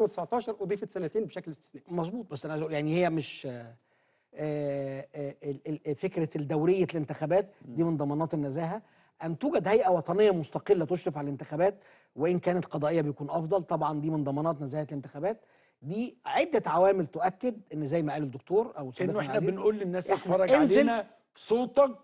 2019 اضيفت سنتين بشكل استثنائي مظبوط بس انا عايز اقول يعني هي مش آه، آه، آه، فكره الدوريه الانتخابات دي من ضمانات النزاهه ان توجد هيئه وطنيه مستقله تشرف على الانتخابات وان كانت قضائيه بيكون افضل طبعا دي من ضمانات نزاهه الانتخابات دي عده عوامل تؤكد ان زي ما قال الدكتور او انه احنا بنقول للناس اتفرج علينا صوتك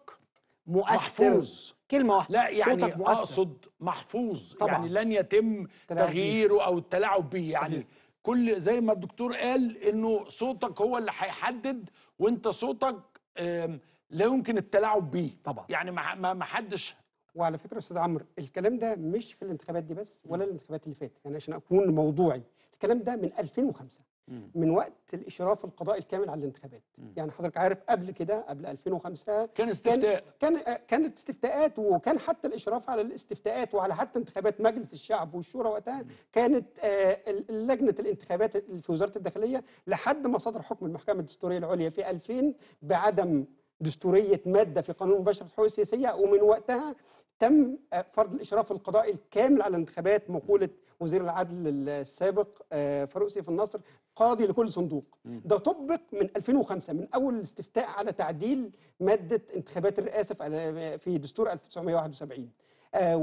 مؤثر محفوظ كلمه واحده لا يعني صوتك مؤثر. اقصد محفوظ يعني طبعا. يعني لن يتم تغييره او التلاعب به يعني كل زي ما الدكتور قال انه صوتك هو اللي هيحدد وانت صوتك لا يمكن التلاعب بيه طبعا يعني ما حدش وعلى فكره استاذ عمرو الكلام ده مش في الانتخابات دي بس ولا الانتخابات اللي فاتت يعني عشان اكون موضوعي الكلام ده من 2005 من وقت الاشراف القضائي الكامل على الانتخابات م. يعني حضرتك عارف قبل كده قبل 2005 كان استفتاء كان كانت استفتاءات وكان حتى الاشراف على الاستفتاءات وعلى حتى انتخابات مجلس الشعب والشورى وقتها م. كانت آه، لجنه الانتخابات في وزاره الداخليه لحد ما صدر حكم المحكمه الدستوريه العليا في 2000 بعدم دستوريه ماده في قانون مباشره الحقوق السياسيه ومن وقتها تم فرض الاشراف القضائي الكامل على الانتخابات مقوله وزير العدل السابق آه، فاروق سيف النصر قاضي لكل صندوق ده طبق من 2005 من اول استفتاء على تعديل ماده انتخابات الرئاسه في دستور 1971 آه،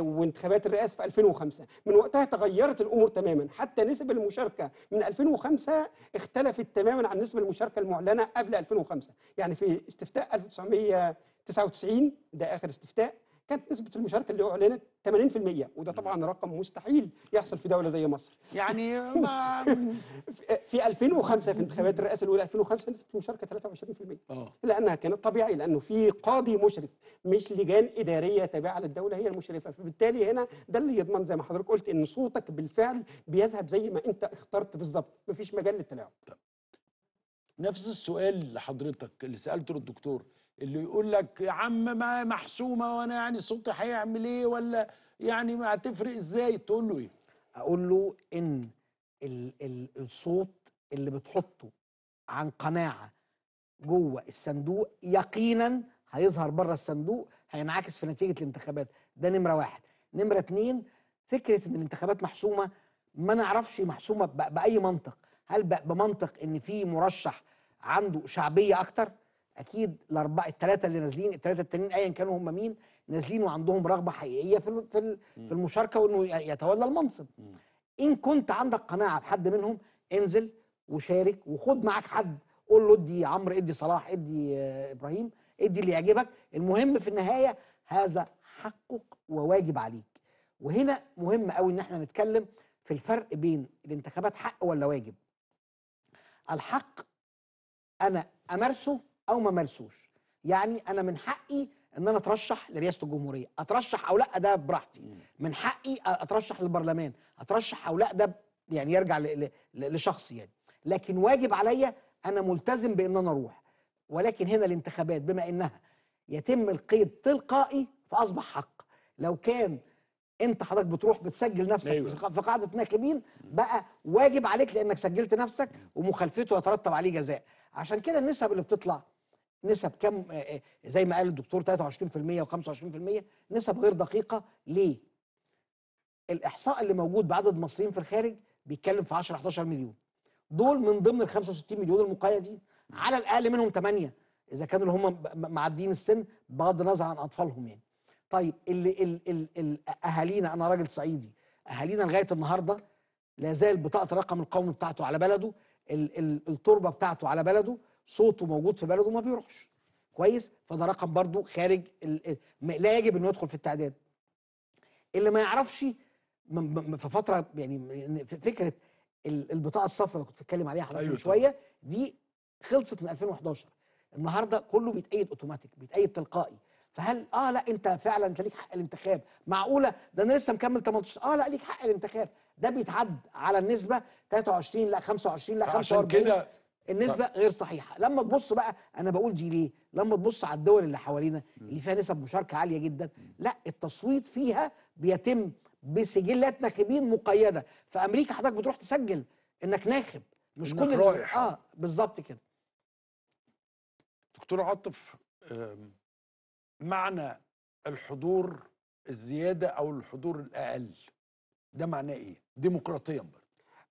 وانتخابات الرئاسه في 2005 من وقتها تغيرت الامور تماما حتى نسب المشاركه من 2005 اختلفت تماما عن نسب المشاركه المعلنه قبل 2005 يعني في استفتاء 1999 ده اخر استفتاء كانت نسبه المشاركه اللي اعلنت 80% وده طبعا رقم مستحيل يحصل في دوله زي مصر يعني ما في 2005 في انتخابات الرئاسه الاولى 2005 نسبه المشاركه 23% آه. لانها كانت طبيعي لانه في قاضي مشرف مش لجان اداريه تابعه للدوله هي المشرفه فبالتالي هنا ده اللي يضمن زي ما حضرتك قلت ان صوتك بالفعل بيذهب زي ما انت اخترت بالظبط مفيش مجال للتلاعب نفس السؤال لحضرتك اللي سالته للدكتور اللي يقول لك يا عم ما محسومه وانا يعني صوتي هيعمل ايه ولا يعني ما هتفرق ازاي تقول له ايه اقول له ان ال ال الصوت اللي بتحطه عن قناعه جوه الصندوق يقينا هيظهر بره الصندوق هينعكس في نتيجه الانتخابات ده نمره واحد نمره اتنين فكره ان الانتخابات محسومه ما نعرفش محسومه باي منطق هل بمنطق ان في مرشح عنده شعبيه اكتر اكيد الاربعه الثلاثه اللي نازلين الثلاثه التانيين ايا كانوا هم مين نازلين وعندهم رغبه حقيقيه في في في المشاركه وانه يتولى المنصب ان كنت عندك قناعه بحد منهم انزل وشارك وخد معاك حد قول له ادي عمرو ادي صلاح ادي آه، ابراهيم ادي اللي يعجبك المهم في النهايه هذا حقك وواجب عليك وهنا مهم قوي ان احنا نتكلم في الفرق بين الانتخابات حق ولا واجب الحق انا امارسه او ما مارسوش يعني انا من حقي ان انا اترشح لرئاسه الجمهوريه اترشح او لا ده براحتي من حقي اترشح للبرلمان اترشح او لا ده يعني يرجع لشخصي يعني لكن واجب عليا انا ملتزم بان انا اروح ولكن هنا الانتخابات بما انها يتم القيد تلقائي فاصبح حق لو كان انت حضرتك بتروح بتسجل نفسك أيوة. في قاعده ناخبين بقى واجب عليك لانك سجلت نفسك ومخالفته يترتب عليه جزاء عشان كده النسب اللي بتطلع نسب كم آه، آه، زي ما قال الدكتور 23% و25% نسب غير دقيقه ليه؟ الاحصاء اللي موجود بعدد المصريين في الخارج بيتكلم في 10 11 مليون دول من ضمن ال 65 مليون المقيدين على الاقل منهم 8 اذا كانوا اللي هم معديين السن بغض النظر عن اطفالهم يعني طيب اللي ال ال ال اهالينا انا راجل صعيدي اهالينا لغايه النهارده لا زال بطاقه الرقم القومي بتاعته على بلده ال ال التربه بتاعته على بلده صوته موجود في بلده ما بيروحش كويس فده رقم برضو خارج ال... لا يجب انه يدخل في التعداد اللي ما يعرفش في فتره يعني فكره البطاقه الصفراء اللي كنت بتتكلم عليها حضرتك أيوة شويه دي خلصت من 2011 النهارده كله بيتأيد اوتوماتيك بيتأيد تلقائي فهل اه لا انت فعلا انت ليك حق الانتخاب معقوله ده انا لسه مكمل 18 اه لا ليك حق الانتخاب ده بيتعد على النسبه 23 لا 25 لا 45 عشان كده النسبه غير صحيحه لما تبص بقى انا بقول دي ليه لما تبص على الدول اللي حوالينا اللي فيها نسب مشاركه عاليه جدا لا التصويت فيها بيتم بسجلات ناخبين مقيده في امريكا حضرتك بتروح تسجل انك ناخب مش كل رايح اه بالظبط كده دكتور عاطف معنى الحضور الزياده او الحضور الاقل ده معناه ايه ديمقراطيا برضه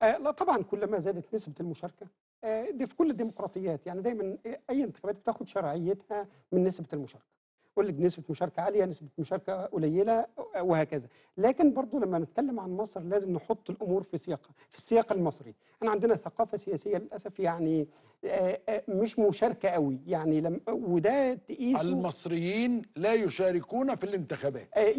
آه لا طبعا كلما زادت نسبه المشاركه آه، دي في كل الديمقراطيات يعني دايما آه، اي انتخابات بتاخد شرعيتها من نسبه المشاركه يقول لك نسبه مشاركه عاليه نسبه مشاركه قليله وهكذا لكن برضو لما نتكلم عن مصر لازم نحط الامور في سياقها في السياق المصري انا عندنا ثقافه سياسيه للاسف يعني آه، آه، مش مشاركه قوي يعني لم وده تقيسه المصريين لا يشاركون في الانتخابات آه،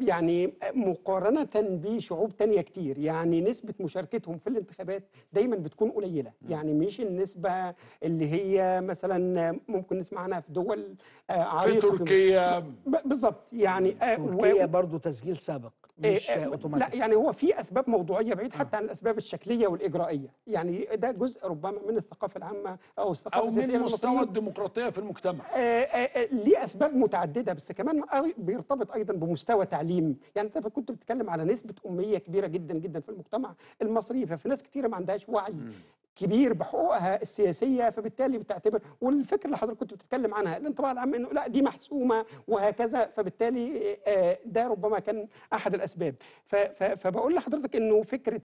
يعني مقارنه بشعوب تانية كتير يعني نسبه مشاركتهم في الانتخابات دايما بتكون قليله يعني مش النسبه اللي هي مثلا ممكن نسمع عنها في دول عريقه في, تركيا بالظبط يعني تركيا آه، و... برضه تسجيل سابق آه، مش آه، اوتوماتيك لا يعني هو في اسباب موضوعيه بعيد حتى عن الاسباب الشكليه والاجرائيه يعني ده جزء ربما من الثقافه العامه او الثقافه السياسيه او من مستوى الديمقراطيه في المجتمع ليه اسباب متعدده بس كمان بيرتبط ايضا بمستوى تعليم يعني انت كنت بتتكلم على نسبه اميه كبيره جدا جدا في المجتمع المصري ففي ناس كتيره ما عندهاش وعي كبير بحقوقها السياسيه فبالتالي بتعتبر والفكره اللي حضرتك كنت بتتكلم عنها الانطباع العام انه لا دي محسومه وهكذا فبالتالي آه، ده ربما كان احد الاسباب فبقول لحضرتك انه فكره